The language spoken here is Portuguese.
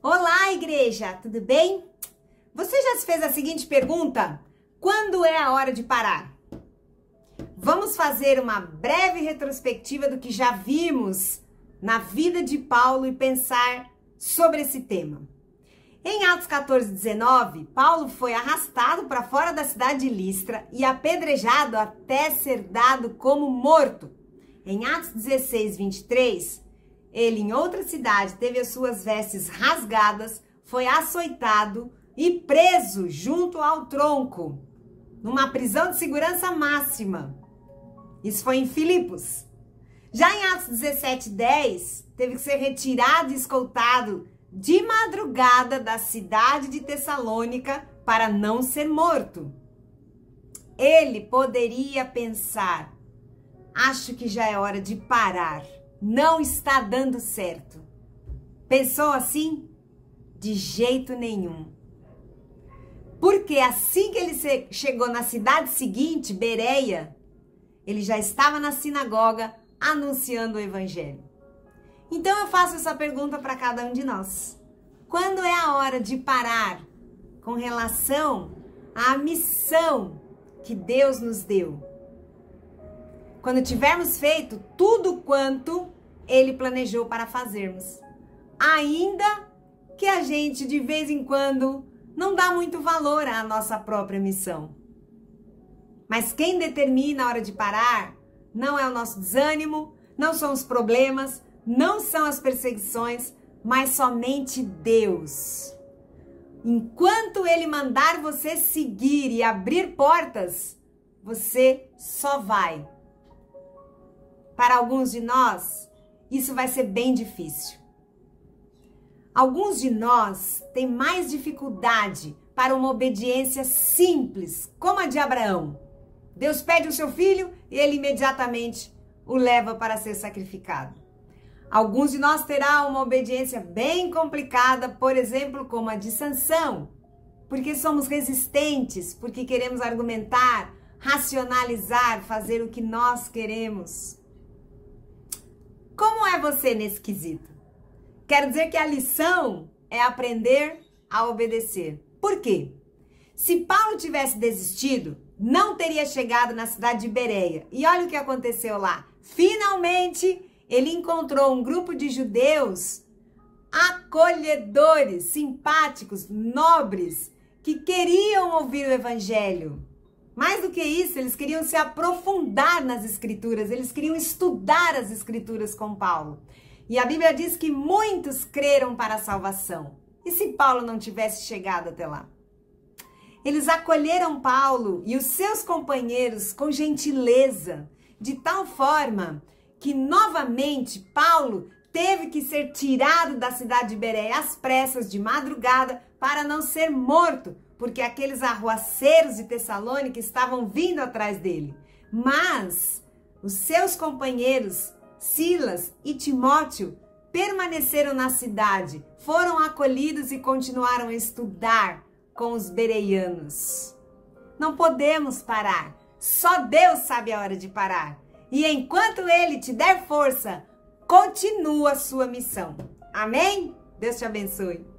Olá, igreja, tudo bem? Você já se fez a seguinte pergunta? Quando é a hora de parar? Vamos fazer uma breve retrospectiva do que já vimos na vida de Paulo e pensar sobre esse tema. Em Atos 14, 19, Paulo foi arrastado para fora da cidade de Listra e apedrejado até ser dado como morto. Em Atos 16, 23, ele, em outra cidade, teve as suas vestes rasgadas, foi açoitado e preso junto ao tronco, numa prisão de segurança máxima. Isso foi em Filipos. Já em Atos 17, 10, teve que ser retirado e escoltado de madrugada da cidade de Tessalônica para não ser morto. Ele poderia pensar: acho que já é hora de parar não está dando certo. Pensou assim? De jeito nenhum. Porque assim que ele chegou na cidade seguinte, Bereia, ele já estava na sinagoga anunciando o evangelho. Então eu faço essa pergunta para cada um de nós. Quando é a hora de parar com relação à missão que Deus nos deu? quando tivermos feito tudo quanto ele planejou para fazermos. Ainda que a gente de vez em quando não dá muito valor à nossa própria missão. Mas quem determina a hora de parar não é o nosso desânimo, não são os problemas, não são as perseguições, mas somente Deus. Enquanto Ele mandar você seguir e abrir portas, você só vai. Para alguns de nós, isso vai ser bem difícil. Alguns de nós têm mais dificuldade para uma obediência simples, como a de Abraão. Deus pede o seu filho e ele imediatamente o leva para ser sacrificado. Alguns de nós terá uma obediência bem complicada, por exemplo, como a de Sansão, porque somos resistentes, porque queremos argumentar, racionalizar, fazer o que nós queremos. Como é você nesse quesito? Quero dizer que a lição é aprender a obedecer. Por quê? Se Paulo tivesse desistido, não teria chegado na cidade de Bereia. E olha o que aconteceu lá. Finalmente, ele encontrou um grupo de judeus acolhedores, simpáticos, nobres, que queriam ouvir o evangelho. Mais do que isso, eles queriam se aprofundar nas escrituras, eles queriam estudar as escrituras com Paulo. E a Bíblia diz que muitos creram para a salvação. E se Paulo não tivesse chegado até lá? Eles acolheram Paulo e os seus companheiros com gentileza, de tal forma que novamente Paulo teve que ser tirado da cidade de Bereia às pressas de madrugada para não ser morto, porque aqueles arruaceiros de Tessalônica estavam vindo atrás dele. Mas os seus companheiros, Silas e Timóteo, permaneceram na cidade, foram acolhidos e continuaram a estudar com os bereianos. Não podemos parar, só Deus sabe a hora de parar. E enquanto Ele te der força, continua a sua missão. Amém? Deus te abençoe.